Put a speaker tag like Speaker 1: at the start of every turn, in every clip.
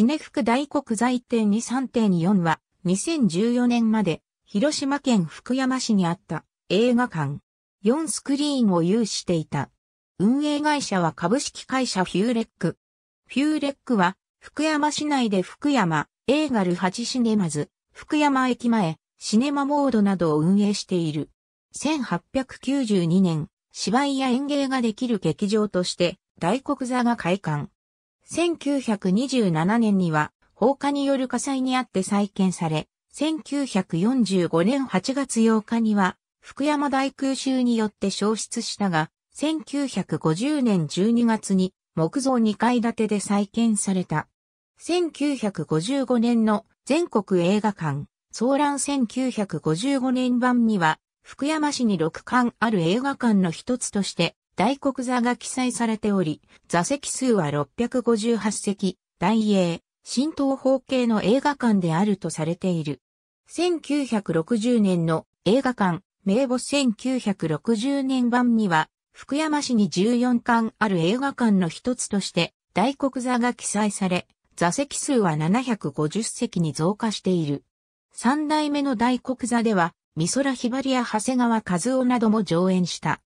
Speaker 1: シネフク大国在店2 3.4は、2014年まで、広島県福山市にあった映画館、4スクリーンを有していた。運営会社は株式会社フューレック。フューレックは、福山市内で福山、映画ル8シネマズ、福山駅前、シネマモードなどを運営している。1892年、芝居や演芸ができる劇場として、大黒座が開館。1927年には放火による火災にあって再建され、1945年8月8日には福山大空襲によって消失したが、1950年12月に木造2階建てで再建された。1955年の全国映画館、騒乱1955年版には、福山市に6館ある映画館の一つとして、大黒座が記載されており、座席数は658席、大英、新東方系の映画館であるとされている。1960年の映画館、名簿1960年版には、福山市に14館ある映画館の一つとして、大黒座が記載され、座席数は750席に増加している。三代目の大黒座では、美空ひばりや長谷川和夫なども上演した。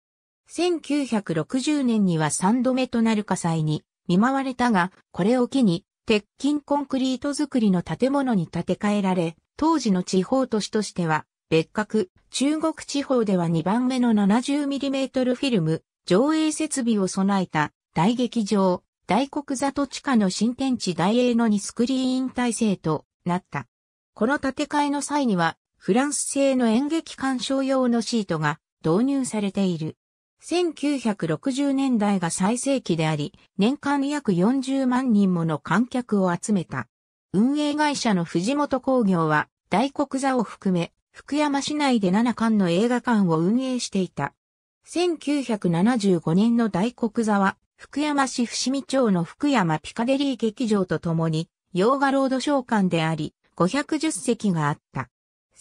Speaker 1: 1960年には3度目となる火災に見舞われたが、これを機に、鉄筋コンクリート造りの建物に建て替えられ、当時の地方都市としては、別格、中国地方では2番目の 70mm フィルム、上映設備を備えた大劇場、大黒座と地下の新天地大英の2スクリーン体制となった。この建て替えの際には、フランス製の演劇鑑賞用のシートが導入されている。1960年代が最盛期であり、年間約40万人もの観客を集めた。運営会社の藤本工業は、大黒座を含め、福山市内で7館の映画館を運営していた。1975年の大黒座は、福山市伏見町の福山ピカデリー劇場とともに、洋画ロード召喚館であり、510席があった。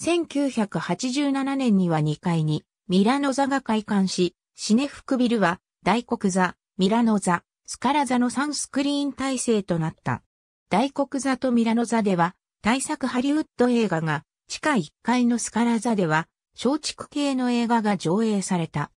Speaker 1: 1987年には2階に、ミラノ座が開館し、シネフクビルは、大黒座、ミラノ座、スカラ座の3スクリーン体制となった。大黒座とミラノ座では、大作ハリウッド映画が、地下1階のスカラ座では、松竹系の映画が上映された。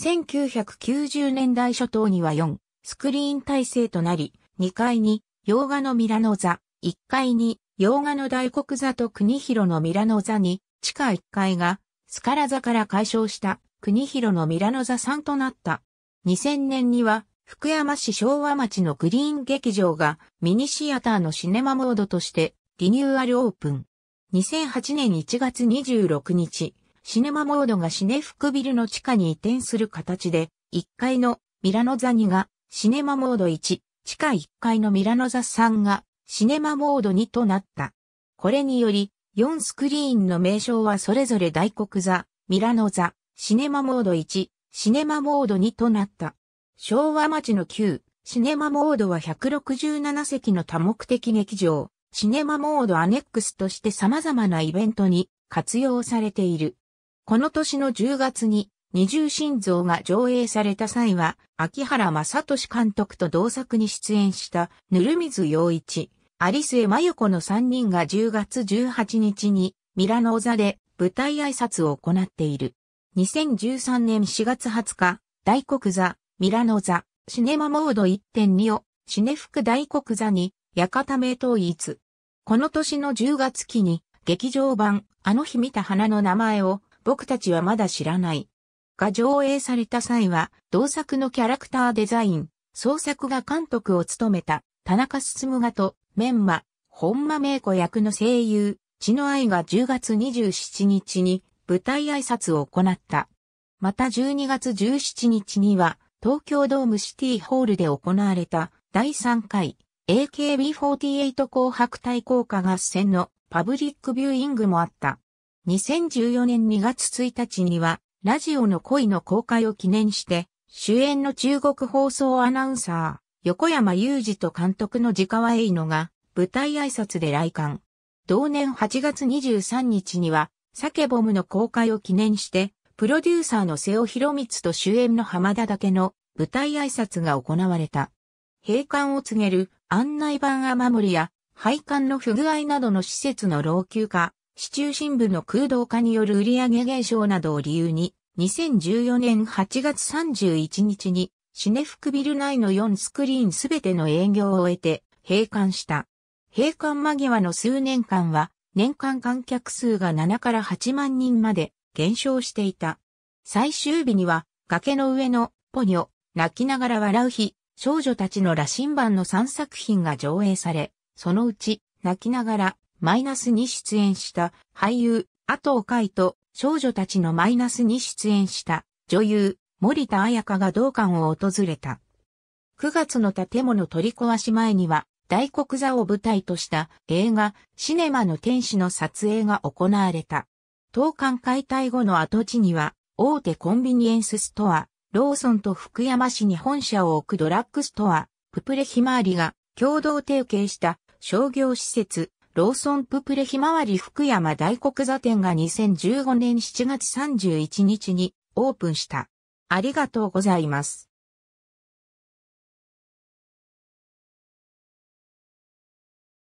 Speaker 1: 1990年代初頭には4、スクリーン体制となり、2階に、洋画のミラノ座、1階に、洋画の大黒座と国広のミラノ座に、地下1階が、スカラ座から解消した国広のミラノ座さんとなった。2000年には、福山市昭和町のグリーン劇場がミニシアターのシネマモードとしてリニューアルオープン。2008年1月26日、シネマモードがシネ福ビルの地下に移転する形で、1階のミラノ座2がシネマモード1、地下1階のミラノ座3がシネマモード2となった。これにより、4スクリーンの名称はそれぞれ大黒座、ミラノ座、シネマモード1、シネマモード2となった。昭和町の旧、シネマモードは167席の多目的劇場、シネマモードアネックスとして様々なイベントに活用されている。この年の10月に二重心臓が上映された際は、秋原正俊監督と同作に出演したぬるみず洋一、有末真由子の3人が10月18日にミラノ座で舞台挨拶を行っている。2013年4月20日、大黒座、ミラノ座、シネマモード1.2を、シネフク大黒座に、館名統一。この年の10月期に、劇場版、あの日見た花の名前を、僕たちはまだ知らない。が上映された際は、同作のキャラクターデザイン、創作が監督を務めた、田中進がと、メンマ、本間名子役の声優、血の愛が10月27日に舞台挨拶を行った。また12月17日には、東京ドームシティホールで行われた第3回 AKB48 紅白対抗歌合戦のパブリックビューイングもあった。2014年2月1日には、ラジオの恋の公開を記念して、主演の中国放送アナウンサー、横山雄二と監督の自川栄野が、舞台挨拶で来館。同年8月23日には、サケボムの公開を記念して、プロデューサーの瀬尾博光と主演の浜田だけの舞台挨拶が行われた。閉館を告げる案内板雨漏りや配管の不具合などの施設の老朽化、市中心部の空洞化による売上減少などを理由に、2014年8月31日にシネフクビル内の4スクリーンすべての営業を終えて閉館した。閉館間際の数年間は年間観客数が7から8万人まで減少していた。最終日には、崖の上のポニョ、泣きながら笑う日、少女たちの羅針盤の3作品が上映され、そのうち、泣きながら、マイナスに出演した俳優、阿藤海と少女たちのマイナスに出演した女優、森田彩香が同館を訪れた。9月の建物取り壊し前には大黒座を舞台とした映画、シネマの天使の撮影が行われた。東館解体後の跡地には、大手コンビニエンスストア、ローソンと福山市に本社を置くドラッグストア、ププレひまわりが共同提携した商業施設、ローソンププレひまわり福山大黒座店が2015年7月31日にオープンした。ありがとうございます。